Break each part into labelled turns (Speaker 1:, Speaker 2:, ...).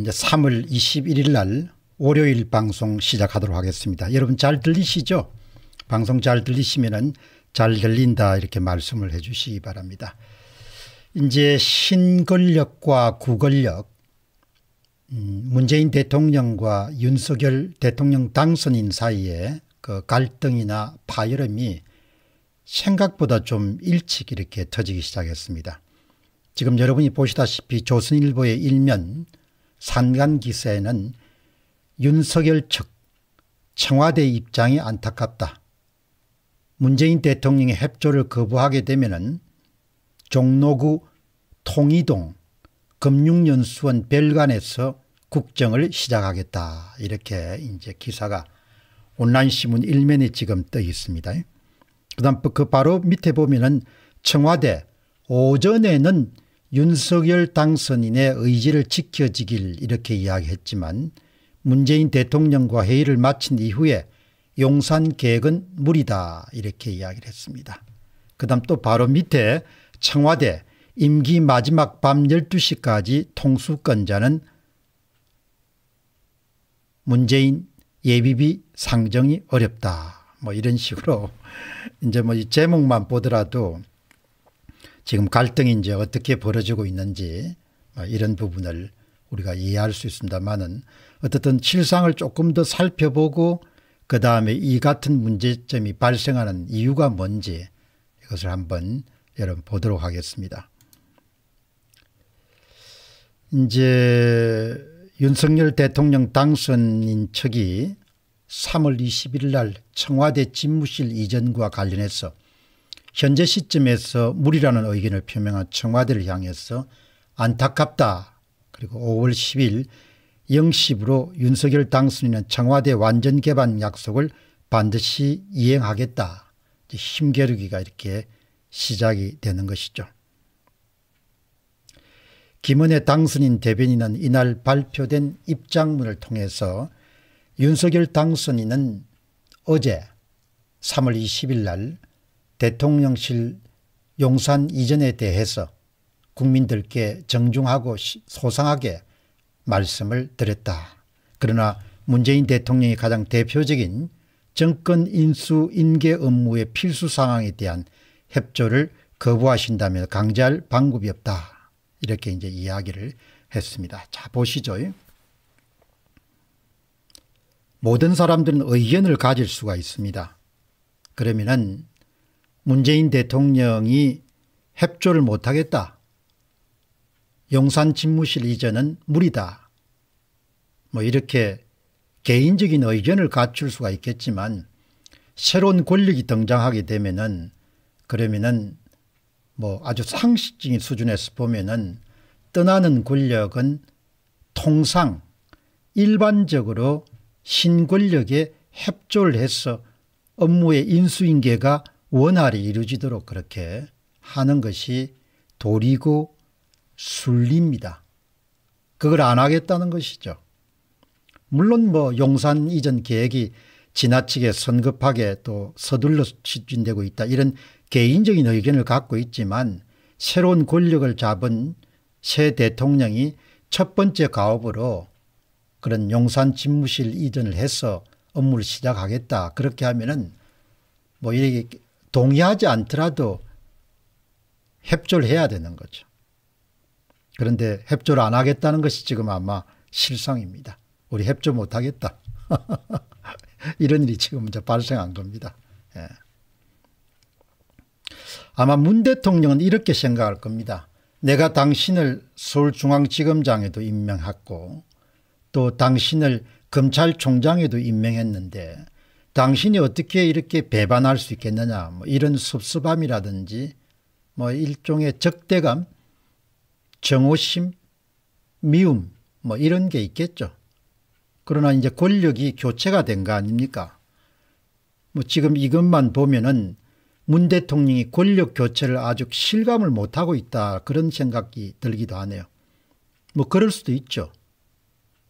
Speaker 1: 이제 3월 21일 날 월요일 방송 시작하도록 하겠습니다. 여러분 잘 들리시죠? 방송 잘들리시면잘 들린다 이렇게 말씀을 해 주시기 바랍니다. 이제 신권력과 구권력 음, 문재인 대통령과 윤석열 대통령 당선인 사이에 그 갈등이나 파열음이 생각보다 좀 일찍 이렇게 터지기 시작했습니다. 지금 여러분이 보시다시피 조선일보의 일면 산간기사에는 윤석열 측 청와대 입장이 안타깝다. 문재인 대통령의 협조를 거부하게 되면 종로구 통이동 금융연수원 별관에서 국정을 시작하겠다. 이렇게 이제 기사가 온라인신문 1면에 지금 떠 있습니다. 그 다음 그 바로 밑에 보면은 청와대 오전에는 윤석열 당선인의 의지를 지켜지길 이렇게 이야기했지만 문재인 대통령과 회의를 마친 이후에 용산 계획은 무리다 이렇게 이야기를 했습니다. 그 다음 또 바로 밑에 청와대 임기 마지막 밤 12시까지 통수권자는 문재인 예비비 상정이 어렵다. 뭐 이런 식으로 이제 뭐 제목만 보더라도 지금 갈등이 이제 어떻게 벌어지고 있는지 어, 이런 부분을 우리가 이해할 수 있습니다만은 어떻든 실상을 조금 더 살펴보고 그 다음에 이 같은 문제점이 발생하는 이유가 뭔지 이것을 한번 여러분 보도록 하겠습니다. 이제 윤석열 대통령 당선인 측이 3월 21일 날 청와대 집무실 이전과 관련해서 현재 시점에서 무리라는 의견을 표명한 청와대를 향해서 안타깝다 그리고 5월 10일 0시부로 윤석열 당선인은 청와대 완전 개방 약속을 반드시 이행하겠다. 힘겨루기가 이렇게 시작이 되는 것이죠. 김은혜 당선인 대변인은 이날 발표된 입장문을 통해서 윤석열 당선인은 어제 3월 20일 날 대통령실 용산 이전에 대해서 국민들께 정중하고 소상하게 말씀을 드렸다. 그러나 문재인 대통령이 가장 대표적인 정권 인수 인계 업무의 필수 상황에 대한 협조를 거부하신다면 강제할 방법이 없다. 이렇게 이제 이야기를 했습니다. 자 보시죠. 모든 사람들은 의견을 가질 수가 있습니다. 그러면은 문재인 대통령이 협조를 못하겠다. 용산 집무실 이전은 무리다. 뭐 이렇게 개인적인 의견을 갖출 수가 있겠지만 새로운 권력이 등장하게 되면은 그러면은 뭐 아주 상식적인 수준에서 보면은 떠나는 권력은 통상 일반적으로 신권력에 협조를 해서 업무의 인수인계가 원활히 이루어지도록 그렇게 하는 것이 도리고 순리입니다. 그걸 안 하겠다는 것이죠. 물론 뭐 용산 이전 계획이 지나치게 성급하게 또 서둘러 추진되고 있다 이런 개인적인 의견을 갖고 있지만 새로운 권력을 잡은 새 대통령이 첫 번째 가업으로 그런 용산 집무실 이전을 해서 업무를 시작하겠다 그렇게 하면은 뭐 이렇게 동의하지 않더라도 협조를 해야 되는 거죠. 그런데 협조를 안 하겠다는 것이 지금 아마 실상입니다. 우리 협조 못 하겠다. 이런 일이 지금 이제 발생한 겁니다. 예. 아마 문 대통령은 이렇게 생각할 겁니다. 내가 당신을 서울중앙지검장에도 임명했고 또 당신을 검찰총장에도 임명했는데 당신이 어떻게 이렇게 배반할 수 있겠느냐 뭐 이런 섭섭함이라든지 뭐 일종의 적대감 정오심 미움 뭐 이런 게 있겠죠. 그러나 이제 권력이 교체가 된 거 아닙니까? 뭐 지금 이것만 보면은 문 대통령이 권력 교체를 아주 실감을 못하고 있다 그런 생각이 들기도 하네요. 뭐 그럴 수도 있죠.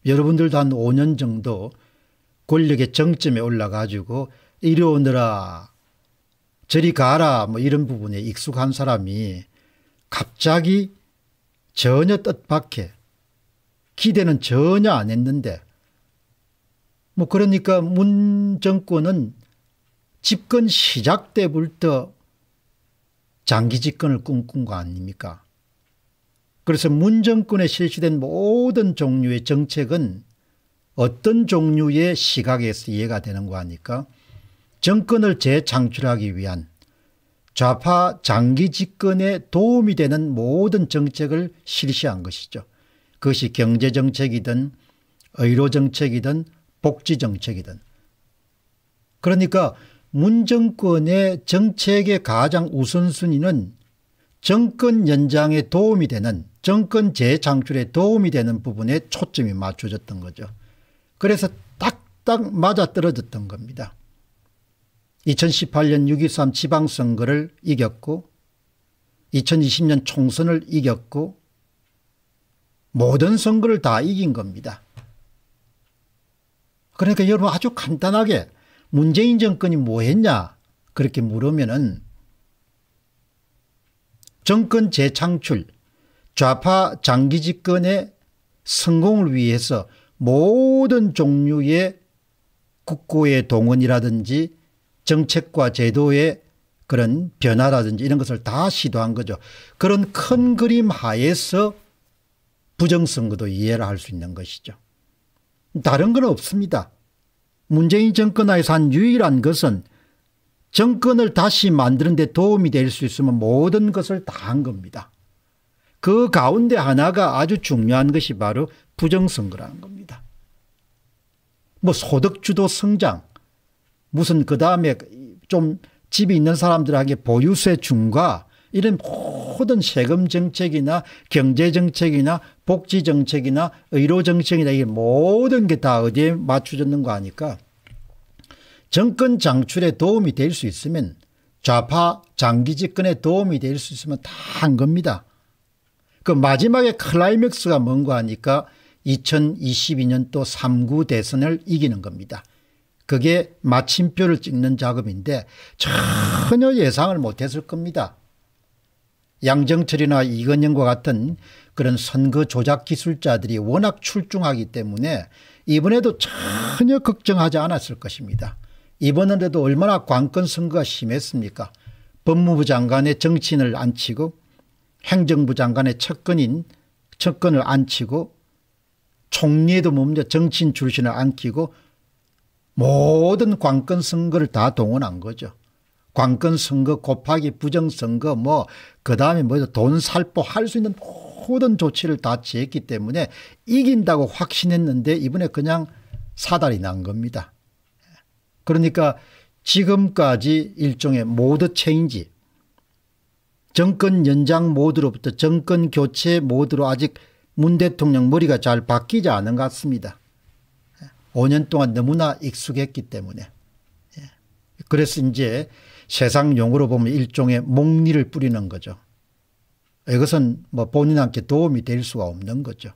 Speaker 1: 여러분들도 한 5년 정도 권력의 정점에 올라가지고 이리 오느라 저리 가라 뭐 이런 부분에 익숙한 사람이 갑자기 전혀 뜻밖에 기대는 전혀 안 했는데 뭐 그러니까 문 정권은 집권 시작 때부터 장기 집권을 꿈꾼 거 아닙니까? 그래서 문 정권에 실시된 모든 종류의 정책은 어떤 종류의 시각에서 이해가 되는가 하니까 정권을 재창출하기 위한 좌파 장기 집권에 도움이 되는 모든 정책을 실시한 것이죠. 그것이 경제정책이든 의료정책이든 복지정책이든 그러니까 문정권의 정책의 가장 우선순위는 정권 연장에 도움이 되는 정권 재창출에 도움이 되는 부분에 초점이 맞춰졌던 거죠. 그래서 딱딱 맞아 떨어졌던 겁니다. 2018년 6.23 지방선거를 이겼고 2020년 총선을 이겼고 모든 선거를 다 이긴 겁니다. 그러니까 여러분 아주 간단하게 문재인 정권이 뭐 했냐 그렇게 물으면은 정권 재창출 좌파 장기 집권의 성공을 위해서 모든 종류의 국고의 동원이라든지 정책과 제도의 그런 변화라든지 이런 것을 다 시도한 거죠. 그런 큰 그림 하에서 부정선거도 이해를 할 수 있는 것이죠. 다른 건 없습니다. 문재인 정권 하에서 한 유일한 것은 정권을 다시 만드는 데 도움이 될 수 있으면 모든 것을 다 한 겁니다. 그 가운데 하나가 아주 중요한 것이 바로 부정선거라는 겁니다. 뭐 소득주도 성장 무슨 그 다음에 좀 집이 있는 사람들에게 보유세 중과 이런 모든 세금 정책이나 경제 정책이나 복지 정책이나 의료 정책이나 이 모든 게 다 어디에 맞춰졌는 거 아니까 정권 장출에 도움이 될 수 있으면 좌파 장기 집권에 도움이 될 수 있으면 다 한 겁니다. 그 마지막에 클라이맥스가 뭔가 하니까 2022년도 3구 대선을 이기는 겁니다. 그게 마침표를 찍는 작업인데 전혀 예상을 못했을 겁니다. 양정철이나 이건영과 같은 그런 선거 조작 기술자들이 워낙 출중하기 때문에 이번에도 전혀 걱정하지 않았을 것입니다. 이번에도 얼마나 관건 선거가 심했습니까? 법무부 장관의 정치인을 앉히고 행정부 장관의 첫근인 첫근을 안치고 총리에도 몸져 정치인 출신을 안키고 모든 관건 선거를 다 동원한 거죠. 관건 선거 곱하기 부정선거 뭐 그다음에 뭐 돈 살포 할 수 있는 모든 조치를 다 취했기 때문에 이긴다고 확신했는데 이번에 그냥 사달이 난 겁니다. 그러니까 지금까지 일종의 모드 체인지 정권 연장 모드로부터 정권 교체 모드로 아직 문 대통령 머리가 잘 바뀌지 않은 것 같습니다. 5년 예. 동안 너무나 익숙했기 때문에. 예. 그래서 이제 세상 용어로 보면 일종의 목리를 뿌리는 거죠. 이것은 뭐 본인한테 도움이 될 수가 없는 거죠.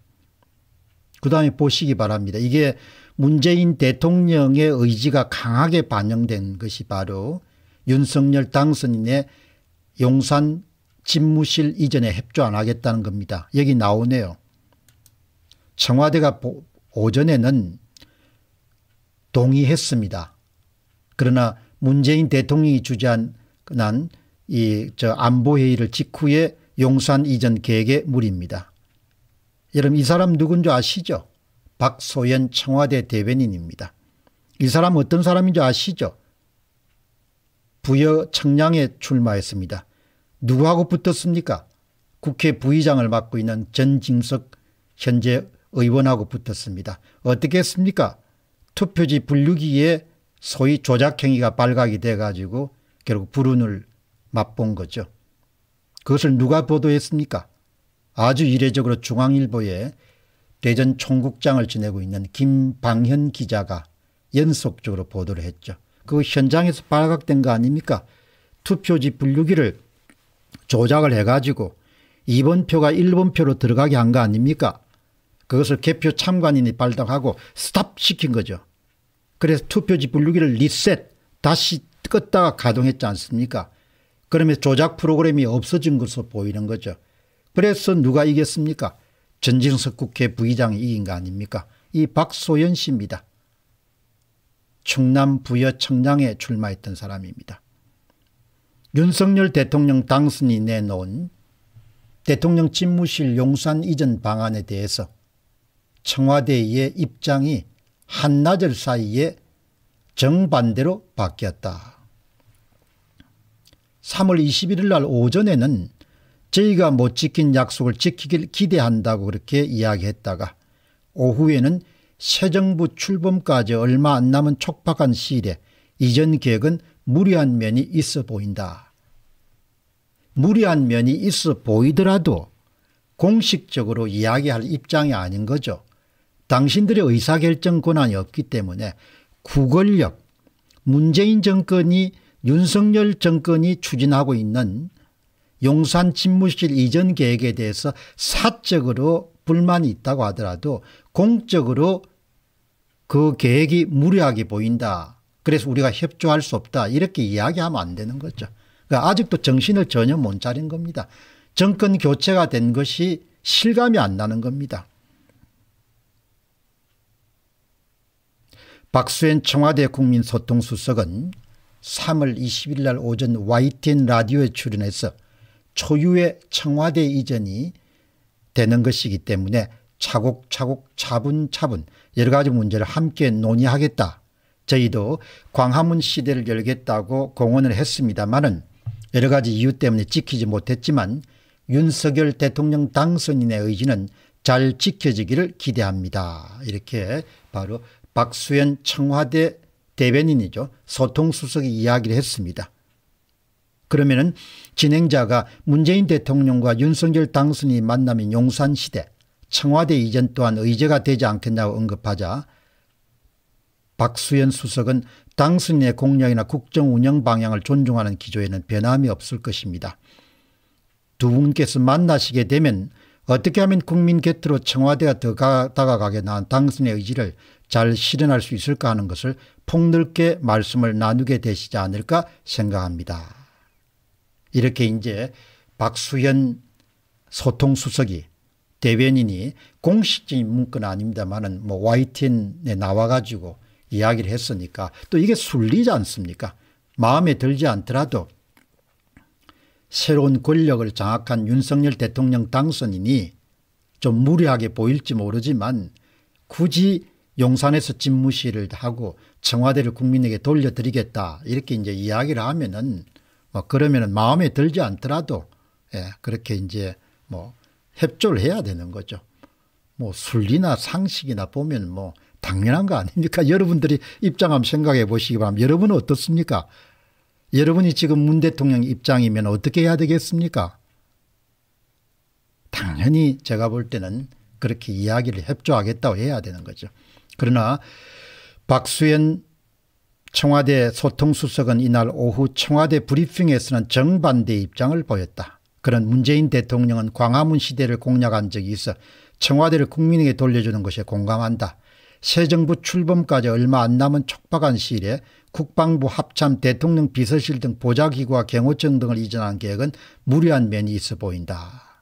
Speaker 1: 그 다음에 보시기 바랍니다. 이게 문재인 대통령의 의지가 강하게 반영된 것이 바로 윤석열 당선인의 용산 집무실 이전에 협조 안 하겠다는 겁니다. 여기 나오네요. 청와대가 오전에는 동의했습니다. 그러나 문재인 대통령이 주재한 이저 안보회의를 직후에 용산 이전 계획에 물입니다. 여러분 이 사람 누군지 아시죠? 박소연 청와대 대변인입니다. 이 사람 어떤 사람인지 아시죠? 부여 청량에 출마했습니다. 누구하고 붙었습니까? 국회 부의장을 맡고 있는 전징석 현재 의원하고 붙었습니다. 어떻게 했습니까? 투표지 분류기에 소위 조작행위가 발각이 돼가지고 결국 불운을 맛본 거죠. 그것을 누가 보도했습니까? 아주 이례적으로 중앙일보에 대전 총국장을 지내고 있는 김방현 기자가 연속적으로 보도를 했죠. 그 현장에서 발각된 거 아닙니까? 투표지 분류기를 조작을 해가지고 2번 표가 1번 표로 들어가게 한 거 아닙니까? 그것을 개표 참관인이 발탁하고 스탑시킨 거죠. 그래서 투표지 분류기를 리셋 다시 껐다가 가동했지 않습니까? 그러면 조작 프로그램이 없어진 것으로 보이는 거죠. 그래서 누가 이겼습니까? 전진석 국회 부의장이 이긴 거 아닙니까? 이 박소연 씨입니다. 충남 부여 청량에 출마했던 사람입니다. 윤석열 대통령 당선이 내놓은 대통령 집무실 용산 이전 방안에 대해서 청와대의 입장이 한나절 사이에 정반대로 바뀌었다. 3월 21일 날 오전에는 저희가 못 지킨 약속을 지키길 기대한다고 그렇게 이야기했다가 오후에는 새 정부 출범까지 얼마 안 남은 촉박한 시일에 이전 계획은 무리한 면이 있어 보인다. 무리한 면이 있어 보이더라도 공식적으로 이야기할 입장이 아닌 거죠. 당신들의 의사결정 권한이 없기 때문에 구권력, 문재인 정권이 윤석열 정권이 추진하고 있는 용산 집무실 이전 계획에 대해서 사적으로 불만이 있다고 하더라도 공적으로 그 계획이 무리하게 보인다. 그래서 우리가 협조할 수 없다. 이렇게 이야기하면 안 되는 거죠. 그러니까 아직도 정신을 전혀 못 차린 겁니다. 정권 교체가 된 것이 실감이 안 나는 겁니다. 박수현 청와대 국민소통수석은 3월 20일 날 오전 YTN 라디오에 출연해서 초유의 청와대 이전이 되는 것이기 때문에 차곡차곡 차분차분 여러 가지 문제를 함께 논의하겠다 저희도 광화문 시대를 열겠다고 공언을 했습니다마는 여러 가지 이유 때문에 지키지 못했지만 윤석열 대통령 당선인의 의지는 잘 지켜지기를 기대합니다. 이렇게 바로 박수현 청와대 대변인이죠. 소통수석이 이야기를 했습니다. 그러면은 진행자가 문재인 대통령과 윤석열 당선이 만나면 용산시대 청와대 이전 또한 의제가 되지 않겠냐고 언급하자 박수현 수석은 당선인의 공약이나 국정 운영 방향을 존중하는 기조에는 변함이 없을 것입니다. 두 분께서 만나시게 되면 어떻게 하면 국민 곁으로 청와대가 더 가, 다가가게 난당선의 의지를 잘 실현할 수 있을까 하는 것을 폭넓게 말씀을 나누게 되시지 않을까 생각합니다. 이렇게 이제 박수현 소통수석이 대변인이 공식적인 문건 아닙니다만은 뭐 YTN에 나와가지고 이야기를 했으니까 또 이게 순리지 않습니까? 마음에 들지 않더라도 새로운 권력을 장악한 윤석열 대통령 당선인이 좀 무리하게 보일지 모르지만 굳이 용산에서 집무실을 하고 청와대를 국민에게 돌려드리겠다 이렇게 이제 이야기를 하면은 뭐 그러면은 마음에 들지 않더라도 예, 그렇게 이제 뭐 협조를 해야 되는 거죠. 뭐 순리나 상식이나 보면 뭐 당연한 거 아닙니까? 여러분들이 입장 한번 생각해 보시기 바랍니다. 여러분은 어떻습니까? 여러분이 지금 문 대통령 입장이면 어떻게 해야 되겠습니까? 당연히 제가 볼 때는 그렇게 이야기를 협조하겠다고 해야 되는 거죠. 그러나 박수현 청와대 소통수석은 이날 오후 청와대 브리핑에서는 정반대 입장을 보였다. 그런 문재인 대통령은 광화문 시대를 공략한 적이 있어 청와대를 국민에게 돌려주는 것에 공감한다. 새 정부 출범까지 얼마 안 남은 촉박한 시일에 국방부 합참 대통령 비서실 등 보좌기구와 경호청 등을 이전한 계획은 무리한 면이 있어 보인다.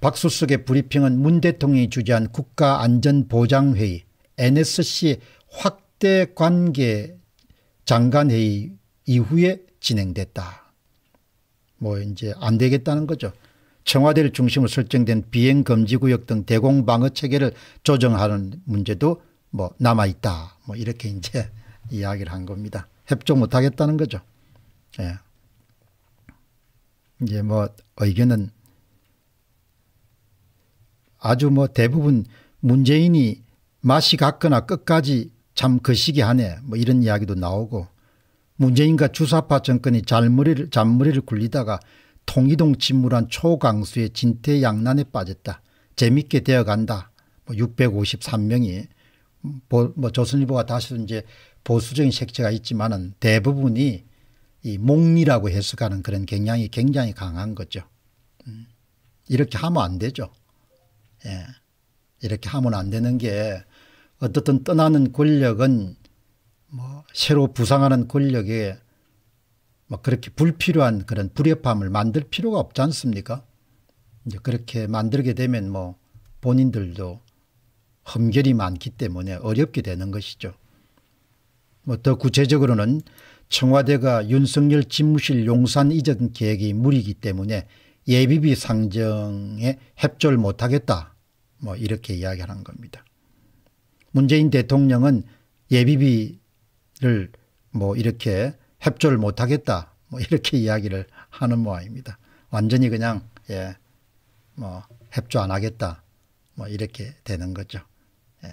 Speaker 1: 박수석의 브리핑은 문 대통령이 주재한 국가안전보장회의 NSC 확대 관계 장관회의 이후에 진행됐다. 뭐 이제 안 되겠다는 거죠. 청와대를 중심으로 설정된 비행금지구역 등 대공방어 체계를 조정하는 문제도 뭐 남아있다. 뭐 이렇게 이제 이야기를 한 겁니다. 협조 못하겠다는 거죠. 예. 이제 뭐 의견은 아주 뭐 대부분 문재인이 맛이 갔거나 끝까지 참 거시기 그 하네 뭐 이런 이야기도 나오고 문재인과 주사파 정권이 잔머리를, 잔머리를 굴리다가 통이동 침물한 초강수의 진퇴양난에 빠졌다. 재밌게 되어간다. 뭐 653명이 음, 보, 뭐 조선일보가 다시 이제 보수적인 색채가 있지만은 대부분이 이 몽리라고 해석하는 그런 경향이 굉장히 강한 거죠. 음, 이렇게 하면 안 되죠. 예. 이렇게 하면 안 되는 게 어떻든 떠나는 권력은 뭐 새로 부상하는 권력에 막 뭐 그렇게 불필요한 그런 불협화음을 만들 필요가 없지 않습니까? 이제 그렇게 만들게 되면 뭐 본인들도 험결이 많기 때문에 어렵게 되는 것이죠. 뭐 더 구체적으로는 청와대가 윤석열 집무실 용산 이전 계획이 무리기 때문에 예비비 상정에 협조를 못하겠다 뭐 이렇게 이야기하는 겁니다. 문재인 대통령은 예비비를 뭐 이렇게 협조를 못하겠다 뭐 이렇게 이야기를 하는 모양입니다. 완전히 그냥 예, 뭐 협조 안 하겠다 뭐 이렇게 되는 거죠. 예.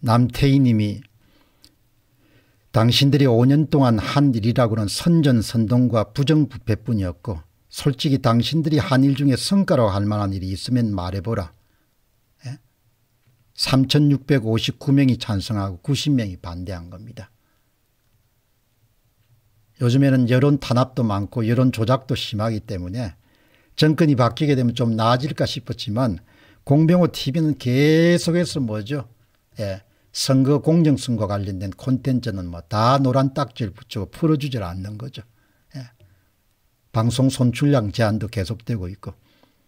Speaker 1: 남태희님이 당신들이 5년 동안 한 일이라고는 선전선동과 부정부패뿐이었고 솔직히 당신들이 한 일 중에 성과로 할 만한 일이 있으면 말해보라. 3,659명이 찬성하고 90명이 반대한 겁니다. 요즘에는 여론 탄압도 많고 여론 조작도 심하기 때문에 정권이 바뀌게 되면 좀 나아질까 싶었지만 공병호 TV는 계속해서 뭐죠? 예, 선거 공정선거 관련된 콘텐츠는 뭐 다 노란 딱지를 붙이고 풀어주질 않는 거죠. 예. 방송 손출량 제한도 계속되고 있고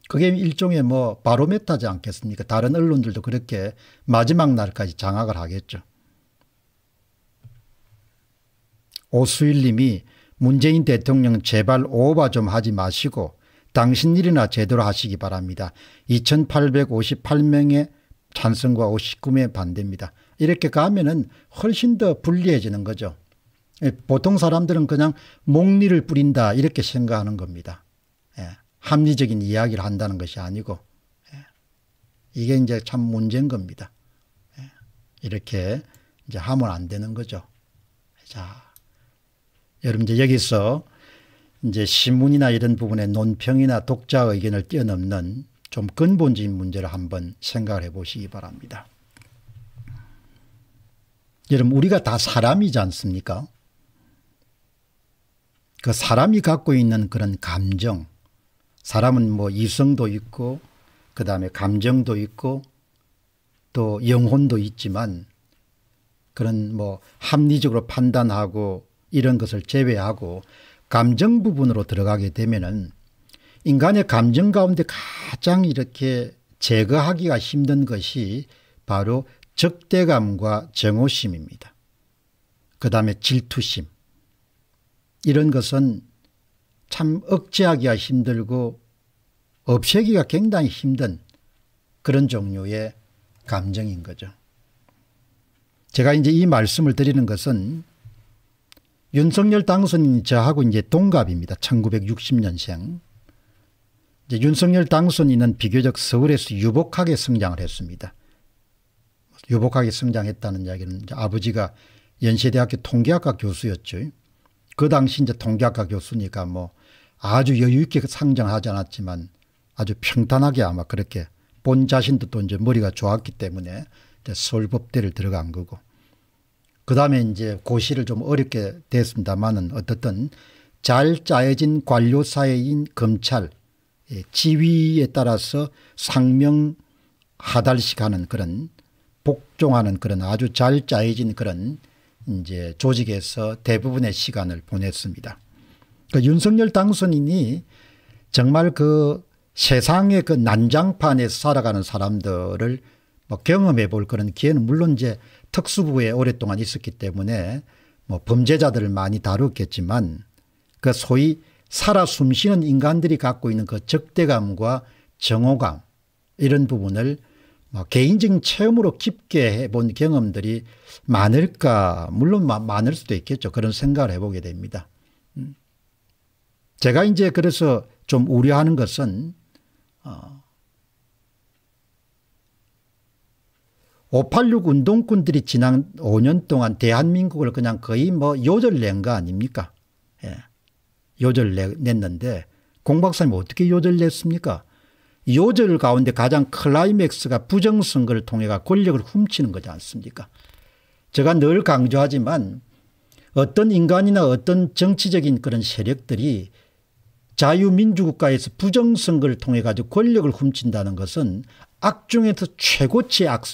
Speaker 1: 그게 일종의 뭐 바로메타지 않겠습니까? 다른 언론들도 그렇게 마지막 날까지 장악을 하겠죠. 오수일님이 문재인 대통령 제발 오바 좀 하지 마시고 당신 일이나 제대로 하시기 바랍니다. 2858명의 찬성과 59명의 반대입니다. 이렇게 가면은 훨씬 더 불리해지는 거죠. 보통 사람들은 그냥 목리를 뿌린다 이렇게 생각하는 겁니다. 합리적인 이야기를 한다는 것이 아니고 예. 이게 이제 참 문제인 겁니다. 예. 이렇게 이제 하면 안 되는 거죠. 자, 여러분 이제 여기서 이제 신문이나 이런 부분에 논평이나 독자 의견을 뛰어넘는 좀 근본적인 문제를 한번 생각을 해 보시기 바랍니다. 여러분 우리가 다 사람이지 않습니까? 그 사람이 갖고 있는 그런 감정 사람은 뭐 이성도 있고 그 다음에 감정도 있고 또 영혼도 있지만 그런 뭐 합리적으로 판단하고 이런 것을 제외하고 감정 부분으로 들어가게 되면은 인간의 감정 가운데 가장 이렇게 제거하기가 힘든 것이 바로 적대감과 정오심입니다. 그 다음에 질투심. 이런 것은 참 억제하기가 힘들고 없애기가 굉장히 힘든 그런 종류의 감정인 거죠. 제가 이제 이 말씀을 드리는 것은 윤석열 당선인 저하고 이제 동갑입니다. 1960년생. 이제 윤석열 당선인은 비교적 서울에서 유복하게 성장을 했습니다. 유복하게 성장했다는 이야기는 아버지가 연세대학교 통계학과 교수였죠. 그 당시 이제 통계학과 교수니까 뭐 아주 여유있게 상장하지 않았지만 아주 평탄하게 아마 그렇게 본 자신도 또 이제 머리가 좋았기 때문에 서울법대를 들어간 거고 그 다음에 이제 고시를 좀 어렵게 됐습니다만은 어떻든 잘 짜여진 관료사회인 검찰 예, 지위에 따라서 상명 하달식하는 그런 복종하는 그런 아주 잘 짜여진 그런 이제 조직에서 대부분의 시간을 보냈습니다. 그 윤석열 당선인이 정말 그 세상의 그 난장판에서 살아가는 사람들을 뭐 경험해 볼 그런 기회는 물론 이제 특수부에 오랫동안 있었기 때문에 뭐 범죄자들을 많이 다뤘겠지만 그 소위 살아 숨쉬는 인간들이 갖고 있는 그 적대감과 정오감 이런 부분을 뭐 개인적인 체험으로 깊게 해본 경험들이 많을까 물론 많을 수도 있겠죠 그런 생각을 해보게 됩니다. 제가 이제 그래서 좀 우려하는 것은 586 어, 운동꾼들이 지난 5년 동안 대한민국을 그냥 거의 뭐 요절 낸거 아닙니까? 예. 요절 냈는데 공 박사님 어떻게 요절 냈습니까? 요절 가운데 가장 클라이맥스가 부정선거를 통해 권력을 훔치는 거지 않습니까? 제가 늘 강조하지만 어떤 인간이나 어떤 정치적인 그런 세력들이 자유민주국가에서 부정선거를 통해 가지고 권력을 훔친다는 것은 악 중에서 최고치 악,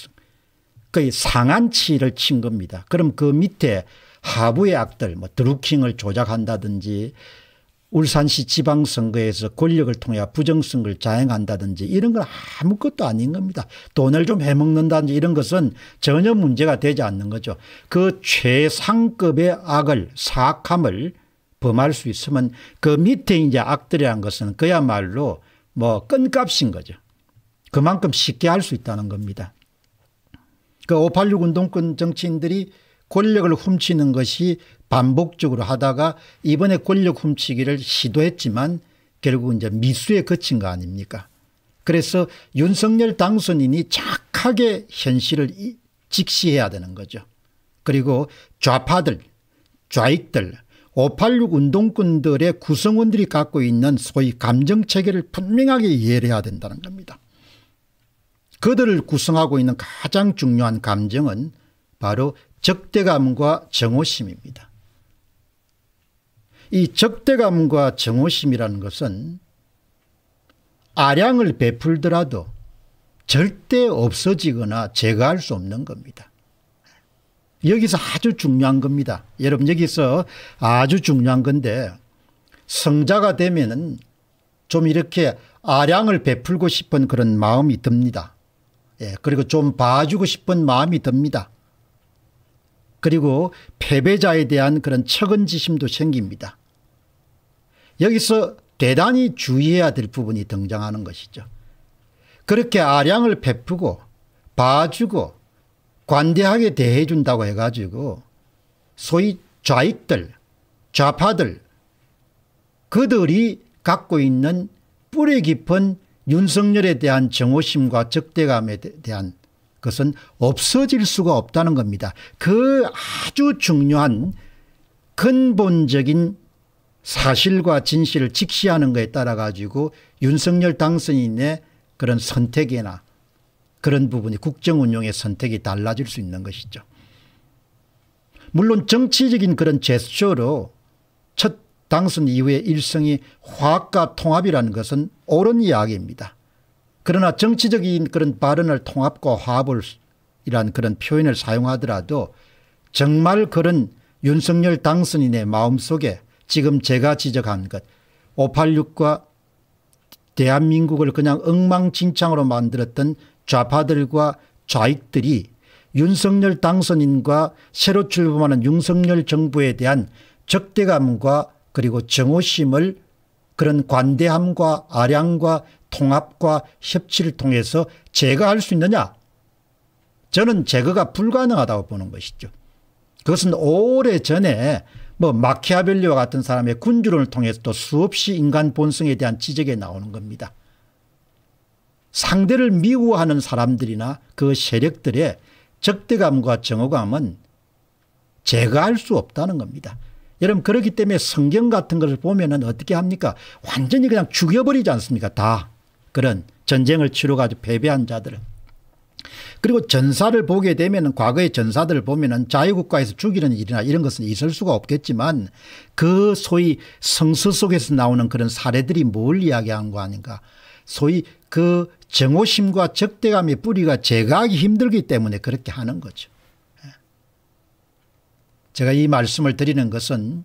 Speaker 1: 거의 상한치를 친 겁니다. 그럼 그 밑에 하부의 악들, 뭐 드루킹을 조작한다든지 울산시 지방선거에서 권력을 통해 부정선거를 자행한다든지 이런 건 아무것도 아닌 겁니다. 돈을 좀 해먹는다든지 이런 것은 전혀 문제가 되지 않는 거죠. 그 최상급의 악을 사악함을 범할 수 있으면 그 밑에 이제 악들이란 것은 그야말로 뭐 끈값인 거죠. 그만큼 쉽게 할 수 있다는 겁니다. 그 586 운동권 정치인들이 권력을 훔치는 것이 반복적으로 하다가 이번에 권력 훔치기를 시도했지만 결국 이제 미수에 그친 거 아닙니까? 그래서 윤석열 당선인이 착하게 현실을 직시해야 되는 거죠. 그리고 좌파들, 좌익들, 586 운동권들의 구성원들이 갖고 있는 소위 감정체계를 분명하게 이해를 해야 된다는 겁니다. 그들을 구성하고 있는 가장 중요한 감정은 바로 적대감과 정오심입니다. 이 적대감과 정오심이라는 것은 아량을 베풀더라도 절대 없어지거나 제거할 수 없는 겁니다. 여기서 아주 중요한 겁니다. 여러분 여기서 아주 중요한 건데 성자가 되면은 좀 이렇게 아량을 베풀고 싶은 그런 마음이 듭니다. 예, 그리고 좀 봐주고 싶은 마음이 듭니다. 그리고 패배자에 대한 그런 척은지심도 생깁니다. 여기서 대단히 주의해야 될 부분이 등장하는 것이죠. 그렇게 아량을 베푸고 봐주고 관대하게 대해준다고 해가지고 소위 좌익들 좌파들 그들이 갖고 있는 뿌리 깊은 윤석열에 대한 정오심과 적대감에 대한 것은 없어질 수가 없다는 겁니다. 그 아주 중요한 근본적인 사실과 진실을 직시하는 것에 따라 가지고 윤석열 당선인의 그런 선택이나 그런 부분이 국정운용의 선택이 달라질 수 있는 것이죠. 물론 정치적인 그런 제스처로 첫 당선 이후에 일성이 화학과 통합이라는 것은 옳은 이야기입니다. 그러나 정치적인 그런 발언을 통합과 화합을 이란 그런 표현을 사용하더라도 정말 그런 윤석열 당선인의 마음속에 지금 제가 지적한 것 586과 대한민국을 그냥 엉망진창으로 만들었던 좌파들과 좌익들이 윤석열 당선인과 새로 출범하는 윤석열 정부에 대한 적대감과 그리고 정오심을 그런 관대함과 아량과 통합과 협치를 통해서 제거할 수 있느냐 저는 제거가 불가능하다고 보는 것이죠. 그것은 오래전에 뭐 마키아벨리와 같은 사람의 군주론을 통해서 또 수없이 인간 본성에 대한 지적에 나오는 겁니다. 상대를 미워하는 사람들이나 그 세력들의 적대감과 정오감은 제거할 수 없다는 겁니다. 여러분 그렇기 때문에 성경 같은 것을 보면 어떻게 합니까 완전히 그냥 죽여버리지 않습니까 다 그런 전쟁을 치러가지고 패배한 자들은 그리고 전사를 보게 되면 과거의 전사들을 보면 자유국가에서 죽이는 일이나 이런 것은 있을 수가 없겠지만 그 소위 성서 속에서 나오는 그런 사례들이 뭘 이야기한 거 아닌가 소위 그 정오심과 적대감의 뿌리가 제거하기 힘들기 때문에 그렇게 하는 거죠. 예. 제가 이 말씀을 드리는 것은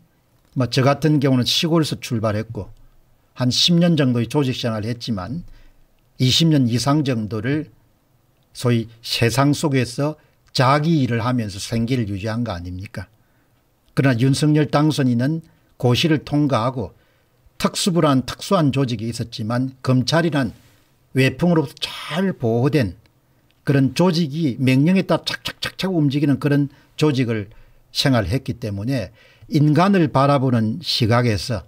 Speaker 1: 뭐 저 같은 경우는 시골에서 출발했고 한 10년 정도의 조직생활을 했지만 20년 이상 정도를 소위 세상 속에서 자기 일을 하면서 생계를 유지한 거 아닙니까? 그러나 윤석열 당선인은 고시를 통과하고 특수부란 특수한 조직이 있었지만 검찰이란 외풍으로부터 잘 보호된 그런 조직이 명령에 따라 착착착착 움직이는 그런 조직을 생활했기 때문에 인간을 바라보는 시각에서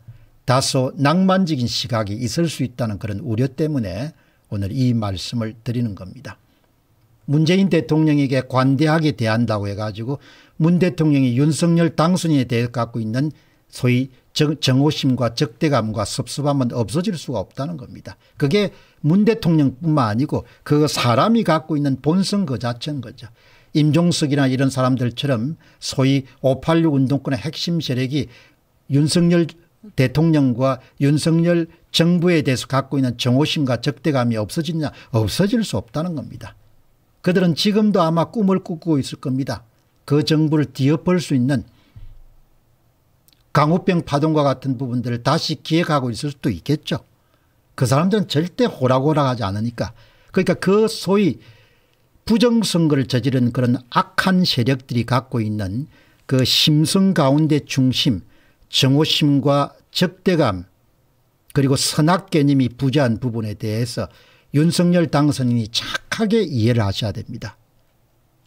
Speaker 1: 다소 낭만적인 시각이 있을 수 있다는 그런 우려 때문에 오늘 이 말씀을 드리는 겁니다. 문재인 대통령에게 관대하게 대한다고 해가지고 문 대통령이 윤석열 당선인에 대해 갖고 있는 소위 정, 호심과 적대감과 섭섭함은 없어질 수가 없다는 겁니다. 그게 문 대통령뿐만 아니고 그 사람이 갖고 있는 본성 그 자체인 거죠. 임종석이나 이런 사람들처럼 소위 586 운동권의 핵심 세력이 윤석열 대통령과 윤석열 정부에 대해서 갖고 있는 정오심과 적대감이 없어지냐 없어질 수 없다는 겁니다. 그들은 지금도 아마 꿈을 꾸고 있을 겁니다. 그 정부를 뒤엎을 수 있는 강우병 파동과 같은 부분들을 다시 기획하고 있을 수도 있겠죠. 그 사람들은 절대 호락호락하지 않으니까. 그러니까 그 소위 부정선거를 저지른 그런 악한 세력들이 갖고 있는 그 심성 가운데 중심 정오심과 적대감 그리고 선악개념이 부재한 부분에 대해서 윤석열 당선인이 착하게 이해를 하셔야 됩니다.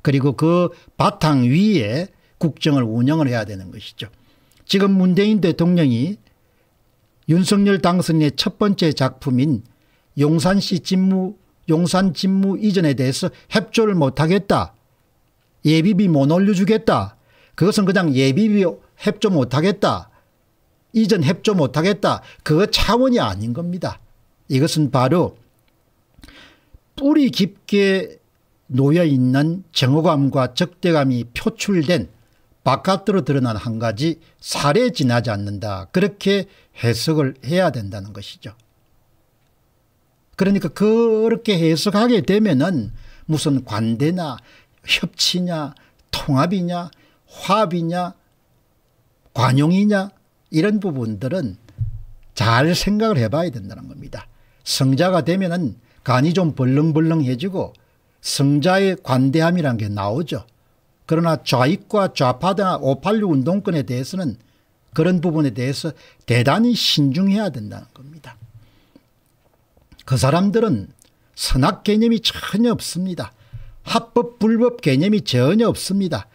Speaker 1: 그리고 그 바탕 위에 국정을 운영을 해야 되는 것이죠. 지금 문재인 대통령이 윤석열 당선인의 첫 번째 작품인 용산시 집무 용산 집무 이전에 대해서 협조를 못하겠다. 예비비 못 올려주겠다. 그것은 그냥 예비비 협조 못하겠다. 이전 협조 못하겠다. 그 차원이 아닌 겁니다. 이것은 바로 뿌리 깊게 놓여있는 정오감과 적대감이 표출된 바깥으로 드러난 한 가지 사례 지나지 않는다. 그렇게 해석을 해야 된다는 것이죠. 그러니까 그렇게 해석하게 되면은 무슨 관대나 협치냐 통합이냐 화합이냐 관용이냐 이런 부분들은 잘 생각을 해봐야 된다는 겁니다. 성자가 되면은 간이 좀 벌렁벌렁해지고 성자의 관대함이란 게 나오죠. 그러나 좌익과 좌파다586 운동권에 대해서는 그런 부분에 대해서 대단히 신중해야 된다는 겁니다. 그 사람들은 선악 개념이 전혀 없습니다. 합법 불법 개념이 전혀 없습니다.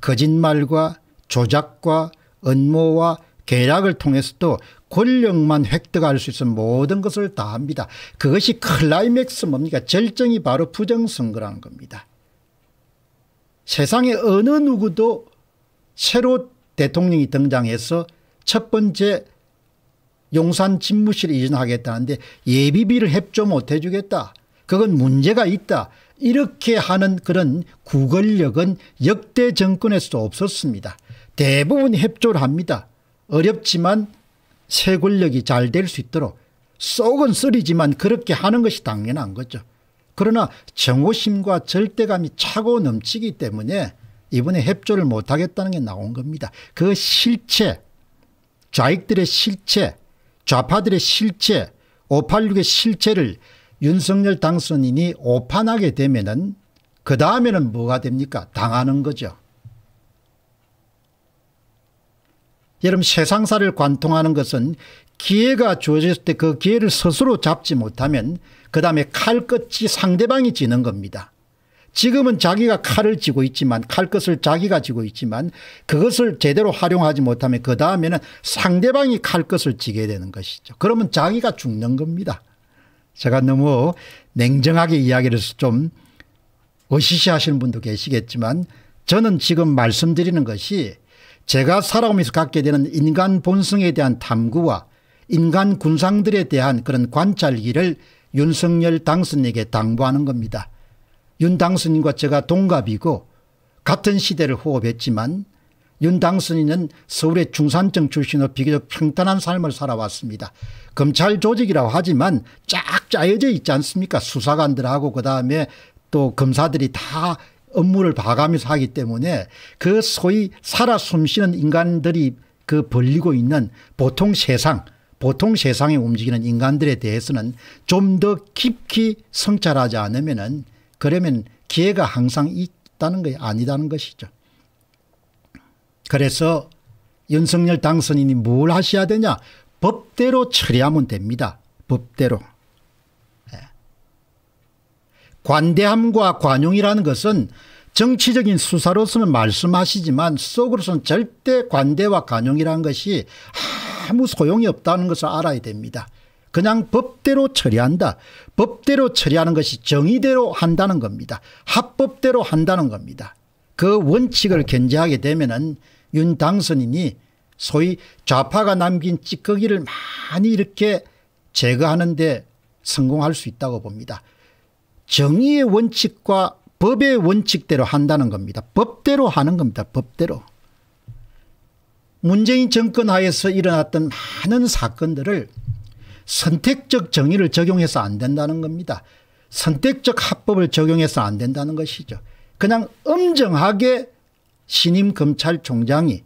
Speaker 1: 거짓말과 조작과 언모와 계략을 통해서도 권력만 획득할 수 있는 모든 것을 다 합니다. 그것이 클라이맥스 뭡니까? 절정이 바로 부정선거라는 겁니다. 세상에 어느 누구도 새로 대통령이 등장해서 첫 번째 용산 집무실 이전하겠다는데 예비비를 협조 못해 주겠다. 그건 문제가 있다. 이렇게 하는 그런 구걸력은 역대 정권에서도 없었습니다. 대부분 협조를 합니다. 어렵지만 새 권력이 잘 될 수 있도록 쏙은 쓰리지만 그렇게 하는 것이 당연한 거죠. 그러나 정호심과 절대감이 차고 넘치기 때문에 이번에 협조를 못하겠다는 게 나온 겁니다. 그 실체 좌익들의 실체 좌파들의 실체 586의 실체를 윤석열 당선인이 오판하게 되면은 그 다음에는 뭐가 됩니까? 당하는 거죠. 여러분 세상사를 관통하는 것은 기회가 주어졌을 때 그 기회를 스스로 잡지 못하면 그 다음에 칼끝이 상대방이 찌는 겁니다. 지금은 자기가 칼을 쥐고 있지만 칼끝을 자기가 쥐고 있지만 그것을 제대로 활용하지 못하면 그 다음에는 상대방이 칼끝을 쥐게 되는 것이죠. 그러면 자기가 죽는 겁니다. 제가 너무 냉정하게 이야기를 해서 좀 어시시 하시는 분도 계시겠지만 저는 지금 말씀드리는 것이 제가 살아오면서 갖게 되는 인간 본성에 대한 탐구와 인간 군상들에 대한 그런 관찰기를 윤석열 당선에게 당부하는 겁니다. 윤 당선인과 제가 동갑이고 같은 시대를 호흡했지만 윤 당선인은 서울의 중산층 출신으로 비교적 평탄한 삶을 살아왔습니다. 검찰 조직이라고 하지만 쫙 짜여져 있지 않습니까 수사관들하고 그다음에 또 검사들이 다 업무를 봐가면서 하기 때문에 그 소위 살아 숨쉬는 인간들이 그 벌리고 있는 보통 세상 보통 세상에 움직이는 인간들에 대해서는 좀 더 깊이 성찰하지 않으면 은 그러면 기회가 항상 있다는 것이 아니다는 것이죠. 그래서 윤석열 당선인이 뭘 하셔야 되냐 법대로 처리하면 됩니다. 법대로. 예. 관대함과 관용이라는 것은 정치적인 수사로서는 말씀하시지만 속으로서는 절대 관대와 관용이라는 것이 아무 소용이 없다는 것을 알아야 됩니다. 그냥 법대로 처리한다. 법대로 처리하는 것이 정의대로 한다는 겁니다. 합법대로 한다는 겁니다. 그 원칙을 견제하게 되면은 윤 당선인이 소위 좌파가 남긴 찌꺼기를 많이 이렇게 제거하는데 성공할 수 있다고 봅니다. 정의의 원칙과 법의 원칙대로 한다는 겁니다. 법대로 하는 겁니다. 법대로. 문재인 정권 하에서 일어났던 많은 사건들을 선택적 정의를 적용해서 안 된다는 겁니다. 선택적 합법을 적용해서 안 된다는 것이죠. 그냥 엄정하게 신임 검찰총장이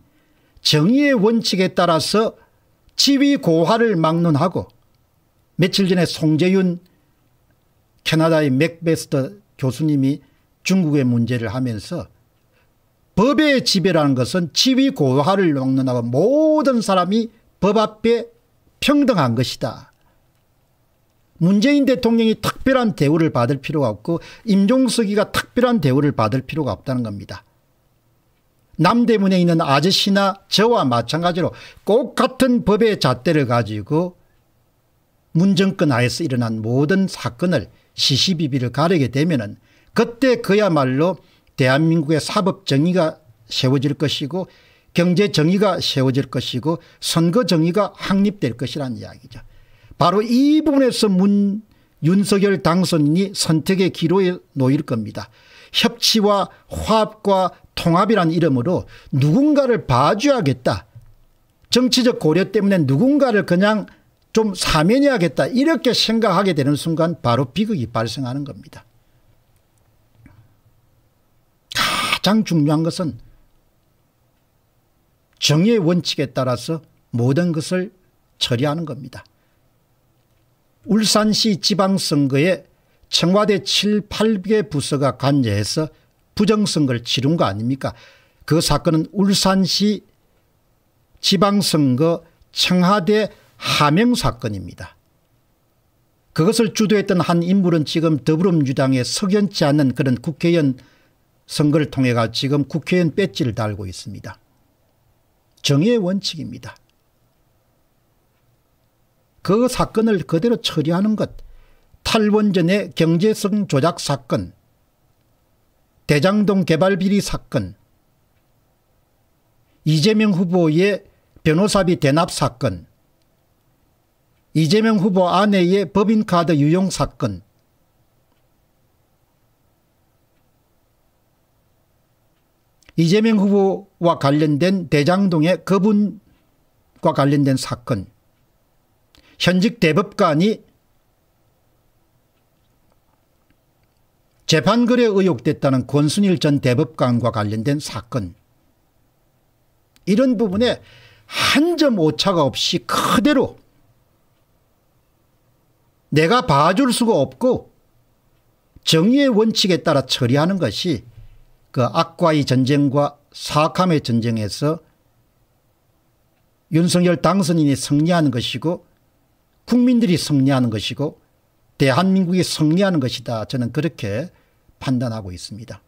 Speaker 1: 정의의 원칙에 따라서 지위 고하를 막론하고 며칠 전에 송재윤 캐나다의 맥베스터 교수님이 중국의 문제를 하면서 법의 지배라는 것은 지위 고하를 막론하고 모든 사람이 법 앞에 평등한 것이다. 문재인 대통령이 특별한 대우를 받을 필요가 없고 임종석이가 특별한 대우를 받을 필요가 없다는 겁니다. 남대문에 있는 아저씨나 저와 마찬가지로 꼭 같은 법의 잣대를 가지고 문정권 하에서 일어난 모든 사건을 시시비비를 가리게 되면 은 그때 그야말로 대한민국의 사법 정의가 세워질 것이고 경제 정의가 세워질 것이고 선거 정의가 확립될 것이란 이야기죠. 바로 이 부분에서 문 윤석열 당선인이 선택의 기로에 놓일 겁니다. 협치와 화합과 통합이란 이름으로 누군가를 봐줘야겠다. 정치적 고려 때문에 누군가를 그냥 좀 사면해야겠다 이렇게 생각하게 되는 순간 바로 비극이 발생하는 겁니다. 가장 중요한 것은 정의 의 원칙에 따라서 모든 것을 처리하는 겁니다. 울산시 지방선거에 청와대 7, 8개 부서가 관여해서 부정선거를 치른 거 아닙니까? 그 사건은 울산시 지방선거 청와대 하명 사건입니다. 그것을 주도했던 한 인물은 지금 더불어민주당에 석연치 않는 그런 국회의원 선거를 통해가 지금 국회의원 배지를 달고 있습니다. 정의의 원칙입니다. 그 사건을 그대로 처리하는 것 탈원전의 경제성 조작 사건 대장동 개발비리 사건 이재명 후보의 변호사비 대납 사건 이재명 후보 아내의 법인카드 유용 사건 이재명 후보와 관련된 대장동의 그분과 관련된 사건 현직 대법관이 재판거래 의혹됐다는 권순일 전 대법관과 관련된 사건 이런 부분에 한 점 오차가 없이 그대로 내가 봐줄 수가 없고 정의의 원칙에 따라 처리하는 것이 그 악과의 전쟁과 사악함의 전쟁에서 윤석열 당선인이 승리하는 것이고 국민들이 승리하는 것이고 대한민국이 승리하는 것이다 저는 그렇게 판단하고 있습니다.